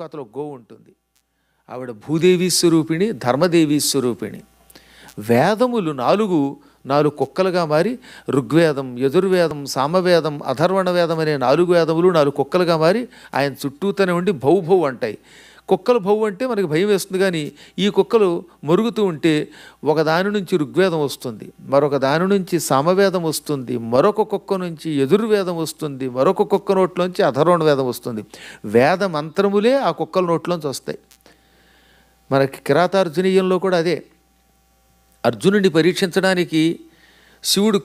భానుకాతలో గోవు ఉంటుంది ఆవిడ భూదేవి స్వరూపిణి ధర్మదేవి స్వరూపిణి వేదములు నాలుగు నాలుగు కుక్కలుగా మారి ఋగ్వేదం యజుర్వేదం సామవేదం అధర్వణ వేదం అనే నాలుగు వేదములు నాలుగు కుక్కలుగా మారి ఆయన చుట్టూతోనే ఉండి భౌభౌ అంటాయి కుక్కలు భవ్ అంటే మనకి భయం వేస్తుంది కానీ ఈ కుక్కలు మరుగుతూ ఉంటే ఒక దాని నుంచి ఋగ్వేదం వస్తుంది మరొక దాని నుంచి సామవేదం వస్తుంది మరొక కుక్క నుంచి ఎదుర్వేదం వస్తుంది మరొక కుక్క నోట్లోంచి అధరోణ వేదం వస్తుంది వేద మంత్రములే ఆ కుక్కల నోట్లోంచి వస్తాయి మనకి కిరాతార్జునీయంలో కూడా అదే అర్జునుడిని పరీక్షించడానికి శివుడు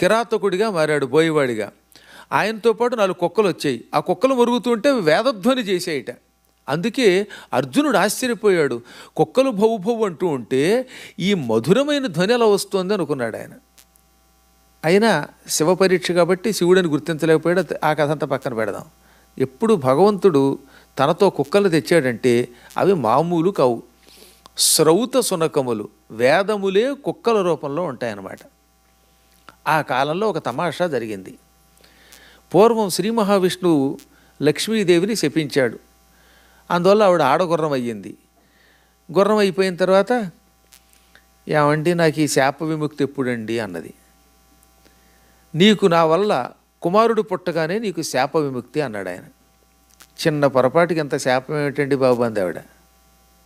కిరాతకుడిగా మారాడు బోయవాడిగా ఆయనతో పాటు నాలుగు కుక్కలు వచ్చాయి ఆ కుక్కలు మరుగుతుంటే వేదధ్వని చేసేయట అందుకే అర్జునుడు ఆశ్చర్యపోయాడు కుక్కలు భవు అంటూ ఉంటే ఈ మధురమైన ధ్వని ఎలా వస్తుంది అనుకున్నాడు ఆయన అయినా శివ పరీక్ష కాబట్టి శివుడని గుర్తించలేకపోయాడు ఆ కథ అంతా పక్కన పెడదాం ఎప్పుడు భగవంతుడు తనతో కుక్కలు తెచ్చాడంటే అవి మామూలు కావు శ్రౌత సునకములు వేదములే కుక్కల రూపంలో ఉంటాయన్నమాట ఆ కాలంలో ఒక తమాషా జరిగింది పూర్వం శ్రీ మహావిష్ణువు లక్ష్మీదేవిని శపించాడు అందువల్ల ఆవిడ ఆడగుర్రం అయ్యింది గుర్రం అయిపోయిన తర్వాత ఏమండి నాకు ఈ శాప విముక్తి ఎప్పుడండి అన్నది నీకు నా వల్ల కుమారుడు పుట్టగానే నీకు శాప విముక్తి అన్నాడు ఆయన చిన్న పొరపాటుకి ఎంత శాపం ఏమిటండి బాబు అంది ఆవిడ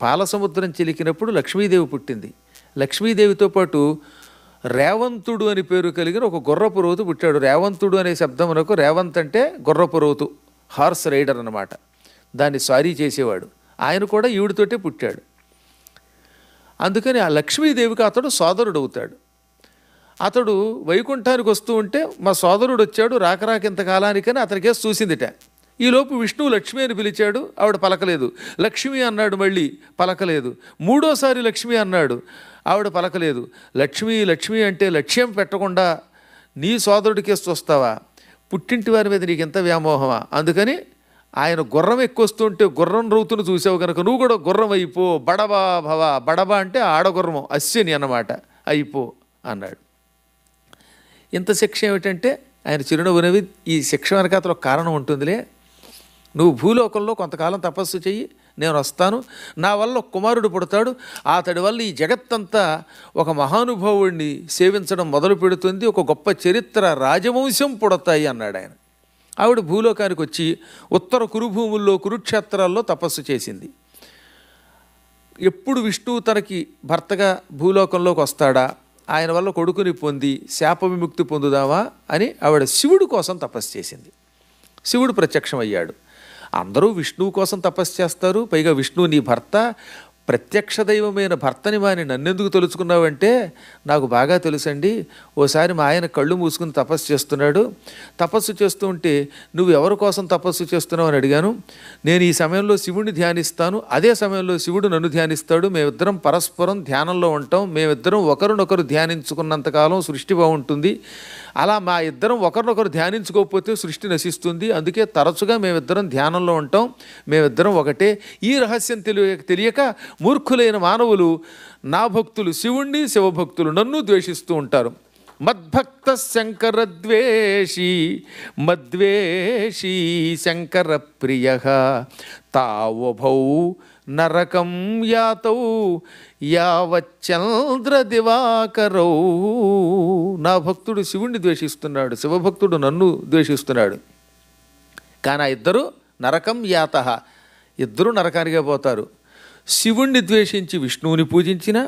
పాలసముద్రం చిలికినప్పుడు లక్ష్మీదేవి పుట్టింది లక్ష్మీదేవితో పాటు రేవంతుడు అని పేరు కలిగిన ఒక గుర్రపు రోతు పుట్టాడు రేవంతుడు అనే శబ్దమునకు రేవంత్ అంటే గుర్రపు రోతు హార్స్ రైడర్ అన్నమాట దాన్ని సారీ చేసేవాడు ఆయన కూడా ఈవిడితోటే పుట్టాడు అందుకని ఆ లక్ష్మీదేవికి అతడు సోదరుడు అవుతాడు అతడు వైకుంఠానికి వస్తూ ఉంటే మా సోదరుడు వచ్చాడు రాకరాక కాలానికని అతనికే చూసిందిట ఈలోపు విష్ణువు లక్ష్మి అని పిలిచాడు ఆవిడ పలకలేదు లక్ష్మి అన్నాడు మళ్ళీ పలకలేదు మూడోసారి లక్ష్మి అన్నాడు ఆవిడ పలకలేదు లక్ష్మి లక్ష్మి అంటే లక్ష్యం పెట్టకుండా నీ సోదరుడికే చూస్తావా పుట్టింటి వారి మీద నీకు ఎంత వ్యామోహమా అందుకని ఆయన గుర్రం ఎక్కువస్తుంటే గుర్రం రౌతును చూసావు కనుక నువ్వు కూడా గుర్రం అయిపో బడబా భవ బడబ అంటే ఆడగుర్రం అశ్విని అన్నమాట అయిపో అన్నాడు ఇంత శిక్ష ఏమిటంటే ఆయన చిరునవ్వు నవ్వి ఈ శిక్ష వెనకాతలో కారణం ఉంటుందిలే నువ్వు భూలోకంలో కొంతకాలం తపస్సు చెయ్యి నేను వస్తాను నా వల్ల కుమారుడు పుడతాడు అతడి వల్ల ఈ జగత్తంతా ఒక మహానుభావుడిని సేవించడం మొదలు పెడుతుంది ఒక గొప్ప చరిత్ర రాజవంశం పుడతాయి అన్నాడు ఆయన ఆవిడ భూలోకానికి వచ్చి ఉత్తర కురుభూముల్లో కురుక్షేత్రాల్లో తపస్సు చేసింది ఎప్పుడు విష్ణువు తనకి భర్తగా భూలోకంలోకి వస్తాడా ఆయన వల్ల కొడుకుని పొంది శాప విముక్తి పొందుదామా అని ఆవిడ శివుడు కోసం తపస్సు చేసింది శివుడు ప్రత్యక్షమయ్యాడు అందరూ విష్ణువు కోసం తపస్సు చేస్తారు పైగా విష్ణువు నీ భర్త ప్రత్యక్ష దైవమైన భర్తని వాని నన్నెందుకు తెలుసుకున్నావంటే నాకు బాగా తెలుసండి ఓసారి మా ఆయన కళ్ళు మూసుకుని తపస్సు చేస్తున్నాడు తపస్సు చేస్తూ ఉంటే నువ్వు ఎవరి కోసం తపస్సు చేస్తున్నావు అని అడిగాను నేను ఈ సమయంలో శివుడిని ధ్యానిస్తాను అదే సమయంలో శివుడు నన్ను ధ్యానిస్తాడు మేమిద్దరం పరస్పరం ధ్యానంలో ఉంటాం మేమిద్దరం ఒకరినొకరు ధ్యానించుకున్నంతకాలం సృష్టి బాగుంటుంది అలా మా ఇద్దరం ఒకరినొకరు ధ్యానించుకోకపోతే సృష్టి నశిస్తుంది అందుకే తరచుగా మేమిద్దరం ధ్యానంలో ఉంటాం మేమిద్దరం ఒకటే ఈ రహస్యం తెలియ తెలియక మూర్ఖులైన మానవులు నా భక్తులు శివుణ్ణి శివభక్తులు నన్ను ద్వేషిస్తూ ఉంటారు మద్భక్త శంకర ద్వేషి మద్వేషి శంకర ప్రియ తావభౌ నరకం యాతౌ యావచ్చంద్ర దివాకరౌ నా భక్తుడు శివుణ్ణి ద్వేషిస్తున్నాడు శివభక్తుడు నన్ను ద్వేషిస్తున్నాడు కానీ ఇద్దరు నరకం యాత ఇద్దరు నరకానికే పోతారు శివుణ్ణి ద్వేషించి విష్ణువుని పూజించినా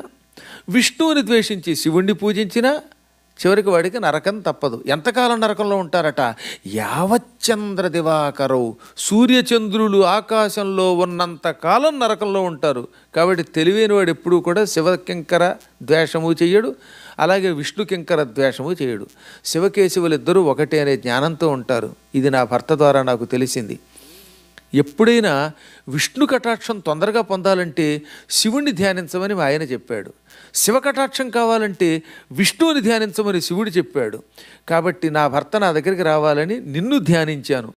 విష్ణువుని ద్వేషించి శివుణ్ణి పూజించినా చివరికి వాడికి నరకం తప్పదు ఎంతకాలం నరకంలో ఉంటారట యావచ్చంద్ర దివాకరవు సూర్యచంద్రులు ఆకాశంలో ఉన్నంతకాలం నరకంలో ఉంటారు కాబట్టి తెలివైన వాడు ఎప్పుడూ కూడా శివకింకర ద్వేషము చేయడు అలాగే విష్ణు కింకర ద్వేషము చేయడు శివకేశవులిద్దరూ ఒకటే అనే జ్ఞానంతో ఉంటారు ఇది నా భర్త ద్వారా నాకు తెలిసింది ఎప్పుడైనా విష్ణు కటాక్షం తొందరగా పొందాలంటే శివుణ్ణి ధ్యానించమని ఆయన చెప్పాడు శివ కటాక్షం కావాలంటే విష్ణువుని ధ్యానించమని శివుడు చెప్పాడు కాబట్టి నా భర్త నా దగ్గరికి రావాలని నిన్ను ధ్యానించాను